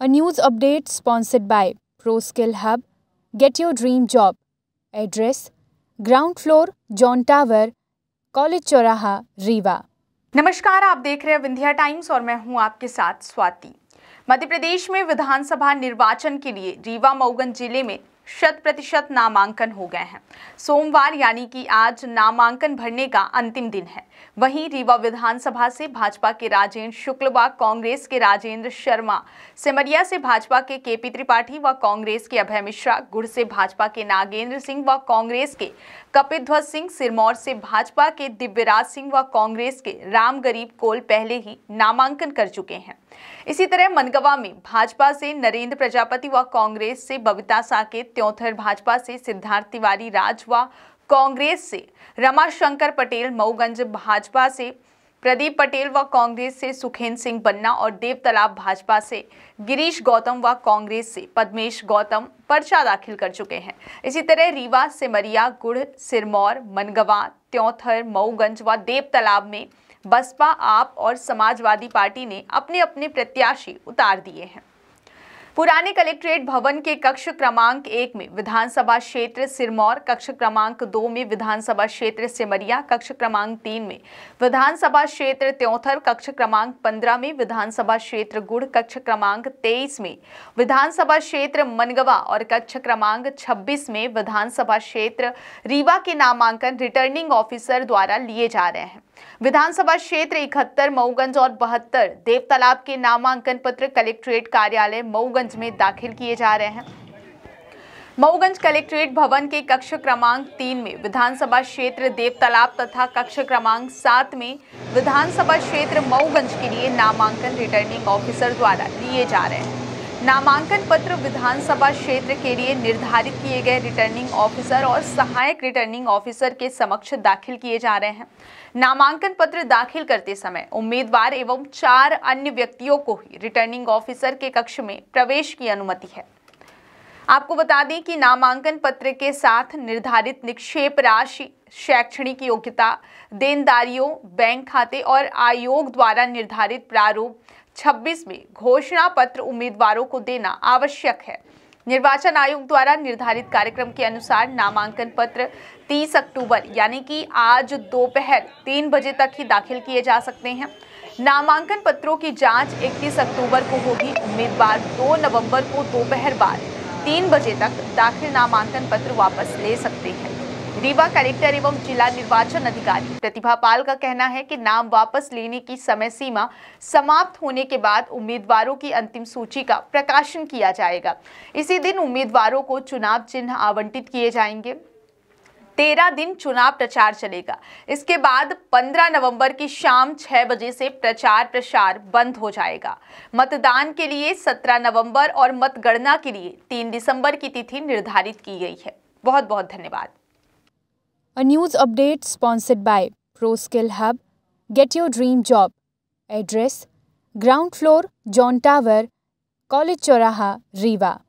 A news update sponsored by ProSkill Hub. Get your dream job. Address Ground floor, John Tower, College Choraha, Rewa. नमस्कार आप देख रहे हैं Vindhya times और मैं हूं आपके साथ स्वाति मध्य प्रदेश में विधानसभा निर्वाचन के लिए रीवा मऊगंज जिले में शत प्रतिशत नामांकन हो गए हैं सोमवार यानी कि आज नामांकन भरने का अंतिम दिन है वहीं रीवा विधानसभा से भाजपा के राजेंद्र शुक्ल व कांग्रेस के राजेंद्र शर्मा सिमरिया से भाजपा के केपी त्रिपाठी व कांग्रेस के अभय मिश्रा गुड़ से भाजपा के नागेंद्र सिंह व कांग्रेस के कपिध्वज सिंह सिरमौर से भाजपा के दिव्यराज सिंह व कांग्रेस के राम गरीब कोल पहले ही नामांकन कर चुके हैं इसी तरह मनगवा में भाजपा से नरेंद्र प्रजापति व कांग्रेस से बबिता साकेत त्योथर भाजपा से सिद्धार्थ तिवारी राजवा कांग्रेस से रमाशंकर पटेल मऊगंज भाजपा से प्रदीप पटेल व कांग्रेस से सुखेंद्र सिंह बन्ना और देवतालाब भाजपा से गिरीश गौतम व कांग्रेस से पद्मेश गौतम पर्चा दाखिल कर चुके हैं इसी तरह रीवा सिमरिया गुड़ सिरमौर मनगवा त्योथर मऊगंज व देवतालाब में बसपा आप और समाजवादी पार्टी ने अपने अपने प्रत्याशी उतार दिए हैं पुराने कलेक्ट्रेट भवन के कक्ष क्रमांक एक में विधानसभा क्षेत्र सिरमौर कक्ष क्रमांक दो में विधानसभा क्षेत्र सिमरिया कक्ष क्रमांक तीन में विधानसभा क्षेत्र त्योथर कक्ष क्रमांक पंद्रह में विधानसभा क्षेत्र गुड़ कक्ष क्रमांक तेईस में विधानसभा क्षेत्र मनगवा और कक्ष क्रमांक छब्बीस में विधानसभा क्षेत्र रीवा के नामांकन रिटर्निंग ऑफिसर द्वारा लिए जा रहे हैं विधानसभा क्षेत्र इकहत्तर मऊगंज और बहत्तर देवतालाब के नामांकन पत्र कलेक्ट्रेट कार्यालय मऊगंज में दाखिल किए जा रहे हैं मऊगंज कलेक्ट्रेट भवन के कक्ष क्रमांक तीन में विधानसभा क्षेत्र देवतालाब तथा कक्ष क्रमांक सात में विधानसभा क्षेत्र मऊगंज के लिए नामांकन रिटर्निंग ऑफिसर द्वारा लिए जा रहे हैं नामांकन पत्र विधानसभा क्षेत्र के लिए निर्धारित किए गए रिटर्निंग ऑफिसर और सहायक रिटर्निंग ऑफिसर के समक्ष दाखिल किए जा रहे हैं नामांकन पत्र दाखिल करते समय उम्मीदवार एवं चार अन्य व्यक्तियों को ही रिटर्निंग ऑफिसर के कक्ष में प्रवेश की अनुमति है आपको बता दें कि नामांकन पत्र के साथ निर्धारित निक्षेप राशि शैक्षणिक योग्यता देनदारियों बैंक खाते और आयोग द्वारा निर्धारित प्रारूप 2026 में घोषणा पत्र उम्मीदवारों को देना आवश्यक है निर्वाचन आयोग द्वारा निर्धारित कार्यक्रम के अनुसार नामांकन पत्र 30 अक्टूबर यानी कि आज दोपहर तीन बजे तक ही दाखिल किए जा सकते हैं नामांकन पत्रों की जांच 31 अक्टूबर को होगी उम्मीदवार 2 नवंबर को दोपहर बाद तीन बजे तक दाखिल नामांकन पत्र वापस ले सकते हैं रीवा कलेक्टर एवं जिला निर्वाचन अधिकारी प्रतिभा पाल का कहना है कि नाम वापस लेने की समय सीमा समाप्त होने के बाद उम्मीदवारों की अंतिम सूची का प्रकाशन किया जाएगा इसी दिन उम्मीदवारों को चुनाव चिन्ह आवंटित किए जाएंगे तेरह दिन चुनाव प्रचार चलेगा इसके बाद पंद्रह नवंबर की शाम छह बजे से प्रचार प्रसार बंद हो जाएगा मतदान के लिए सत्रह नवंबर और मतगणना के लिए तीन दिसंबर की तिथि निर्धारित की गई है बहुत बहुत धन्यवाद A news update sponsored by ProSkill Hub. Get your dream job. Address Ground floor, John Tower, College Choraha, Riva.